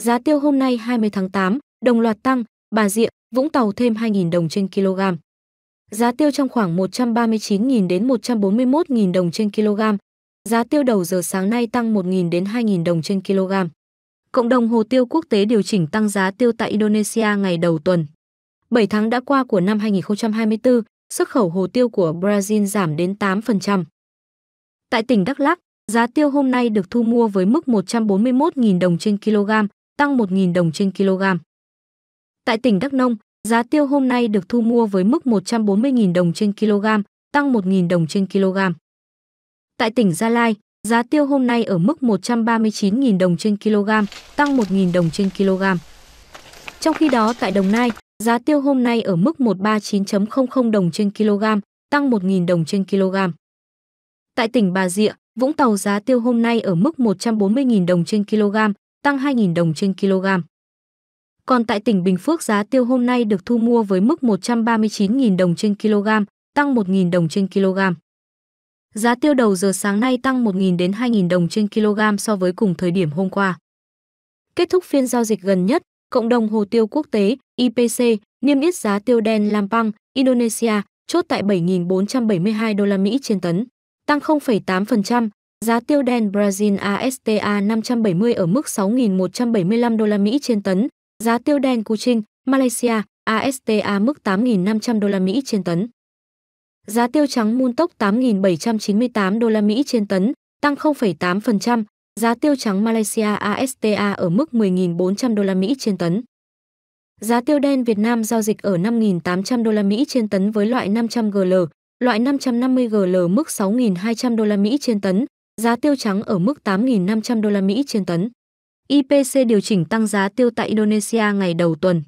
Giá tiêu hôm nay 20 tháng 8 đồng loạt tăng, Bà Rịa, Vũng Tàu thêm 2.000 đồng trên kg. Giá tiêu trong khoảng 139.000 đến 141.000 đồng trên kg. Giá tiêu đầu giờ sáng nay tăng 1.000 đến 2.000 đồng trên kg. Cộng đồng hồ tiêu quốc tế điều chỉnh tăng giá tiêu tại Indonesia ngày đầu tuần. 7 tháng đã qua của năm 2024, xuất khẩu hồ tiêu của Brazil giảm đến 8%. Tại tỉnh Đắk Lắk, giá tiêu hôm nay được thu mua với mức 141.000 đồng trên kg, tăng 1.000 đồng trên kg. Tại tỉnh Đắk Nông, giá tiêu hôm nay được thu mua với mức 140.000 đồng trên kg, tăng 1.000 đồng trên kg. Tại tỉnh Gia Lai, giá tiêu hôm nay ở mức 139.000 đồng trên kg, tăng 1.000 đồng trên kg. Trong khi đó tại Đồng Nai, giá tiêu hôm nay ở mức 139.00 đồng trên kg, tăng 1.000 đồng trên kg. Tại tỉnh Bà Rịa, Vũng Tàu giá tiêu hôm nay ở mức 140.000 đồng trên kg, tăng 2.000 đồng trên kg. Còn tại tỉnh Bình Phước giá tiêu hôm nay được thu mua với mức 139.000 đồng trên kg, tăng 1.000 đồng trên kg. Giá tiêu đầu giờ sáng nay tăng 1.000 đến 2.000 đồng trên kg so với cùng thời điểm hôm qua. Kết thúc phiên giao dịch gần nhất, Cộng đồng Hồ tiêu quốc tế IPC niêm yết giá tiêu đen Lampang, Indonesia chốt tại 7.472 đô la Mỹ trên tấn, tăng 0,8%, Giá tiêu đen Brazil ASTA 570 ở mức 6.175 đô la Mỹ trên tấn, giá tiêu đen Kuching, Malaysia ASTA mức 8.500 đô la Mỹ trên tấn. Giá tiêu trắng Muntok 8.798 đô la Mỹ trên tấn, tăng 0,8%, giá tiêu trắng Malaysia ASTA ở mức 10.400 đô la Mỹ trên tấn. Giá tiêu đen Việt Nam giao dịch ở 5.800 đô la Mỹ trên tấn với loại 500 GL, loại 550 GL mức 6.200 đô la Mỹ trên tấn, giá tiêu trắng ở mức 8.500 đô la Mỹ trên tấn. IPC điều chỉnh tăng giá tiêu tại Indonesia ngày đầu tuần.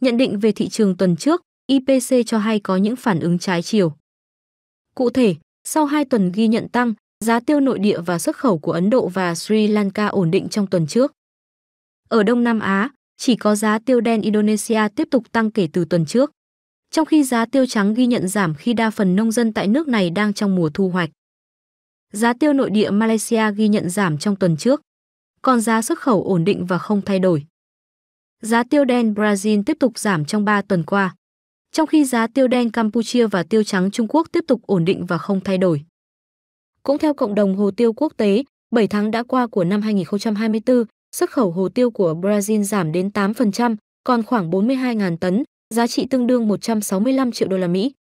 Nhận định về thị trường tuần trước, IPC cho hay có những phản ứng trái chiều. Cụ thể, sau 2 tuần ghi nhận tăng, giá tiêu nội địa và xuất khẩu của Ấn Độ và Sri Lanka ổn định trong tuần trước. Ở Đông Nam Á, chỉ có giá tiêu đen Indonesia tiếp tục tăng kể từ tuần trước, trong khi giá tiêu trắng ghi nhận giảm khi đa phần nông dân tại nước này đang trong mùa thu hoạch giá tiêu nội địa Malaysia ghi nhận giảm trong tuần trước, còn giá xuất khẩu ổn định và không thay đổi. Giá tiêu đen Brazil tiếp tục giảm trong 3 tuần qua, trong khi giá tiêu đen Campuchia và tiêu trắng Trung Quốc tiếp tục ổn định và không thay đổi. Cũng theo cộng đồng hồ tiêu quốc tế, 7 tháng đã qua của năm 2024, xuất khẩu hồ tiêu của Brazil giảm đến 8%, còn khoảng 42.000 tấn, giá trị tương đương 165 triệu đô la Mỹ.